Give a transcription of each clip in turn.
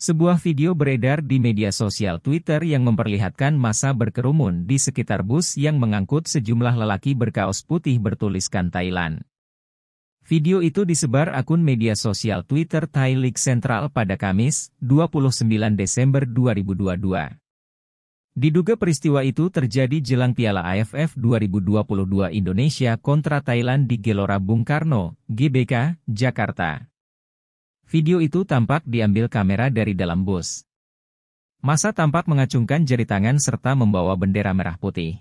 Sebuah video beredar di media sosial Twitter yang memperlihatkan masa berkerumun di sekitar bus yang mengangkut sejumlah lelaki berkaos putih bertuliskan Thailand. Video itu disebar akun media sosial Twitter Thai League Central pada Kamis, 29 Desember 2022. Diduga peristiwa itu terjadi jelang Piala AFF 2022 Indonesia kontra Thailand di Gelora Bung Karno, GBK, Jakarta. Video itu tampak diambil kamera dari dalam bus. Masa tampak mengacungkan jari tangan serta membawa bendera merah putih.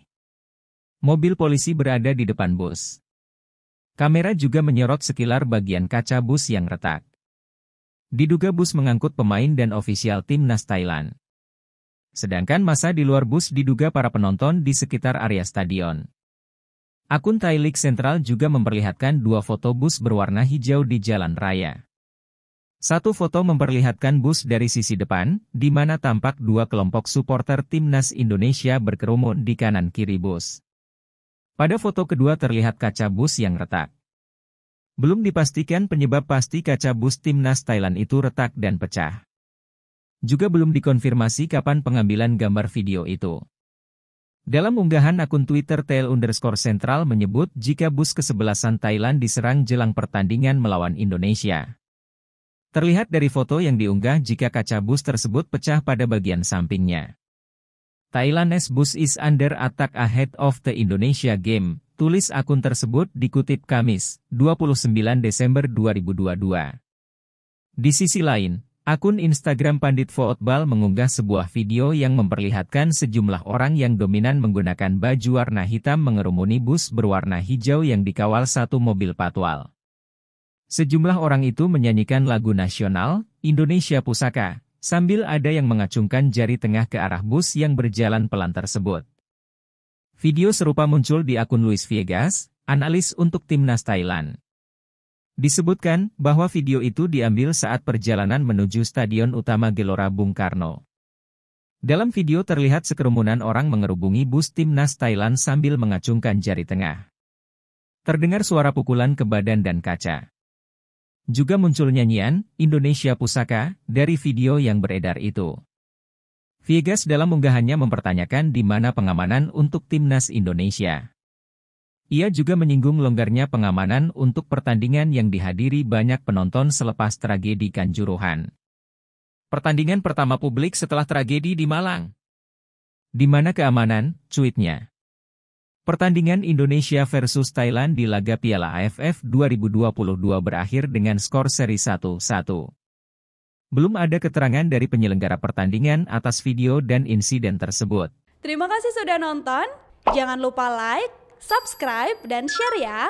Mobil polisi berada di depan bus. Kamera juga menyorot sekilar bagian kaca bus yang retak. Diduga bus mengangkut pemain dan ofisial timnas Thailand. Sedangkan masa di luar bus diduga para penonton di sekitar area stadion. Akun Thai League Central juga memperlihatkan dua foto bus berwarna hijau di jalan raya. Satu foto memperlihatkan bus dari sisi depan, di mana tampak dua kelompok supporter timnas Indonesia berkerumun di kanan-kiri bus. Pada foto kedua terlihat kaca bus yang retak. Belum dipastikan penyebab pasti kaca bus timnas Thailand itu retak dan pecah. Juga belum dikonfirmasi kapan pengambilan gambar video itu. Dalam unggahan akun Twitter Tail underscore Central menyebut jika bus kesebelasan Thailand diserang jelang pertandingan melawan Indonesia. Terlihat dari foto yang diunggah jika kaca bus tersebut pecah pada bagian sampingnya. Thailand's bus is under attack ahead of the Indonesia game, tulis akun tersebut dikutip Kamis, 29 Desember 2022. Di sisi lain, akun Instagram Pandit Football mengunggah sebuah video yang memperlihatkan sejumlah orang yang dominan menggunakan baju warna hitam mengerumuni bus berwarna hijau yang dikawal satu mobil patwal. Sejumlah orang itu menyanyikan lagu nasional, Indonesia Pusaka, sambil ada yang mengacungkan jari tengah ke arah bus yang berjalan pelan tersebut. Video serupa muncul di akun Luis Viegas, analis untuk timnas Thailand. Disebutkan bahwa video itu diambil saat perjalanan menuju Stadion Utama Gelora Bung Karno. Dalam video terlihat sekerumunan orang mengerubungi bus timnas Thailand sambil mengacungkan jari tengah. Terdengar suara pukulan ke badan dan kaca. Juga muncul nyanyian, Indonesia Pusaka, dari video yang beredar itu. Viegas dalam unggahannya mempertanyakan di mana pengamanan untuk timnas Indonesia. Ia juga menyinggung longgarnya pengamanan untuk pertandingan yang dihadiri banyak penonton selepas tragedi Kanjuruhan. Pertandingan pertama publik setelah tragedi di Malang. Di mana keamanan, cuitnya. Pertandingan Indonesia versus Thailand di Laga Piala AFF 2022 berakhir dengan skor seri 1-1. Belum ada keterangan dari penyelenggara pertandingan atas video dan insiden tersebut. Terima kasih sudah nonton. Jangan lupa like, subscribe, dan share ya.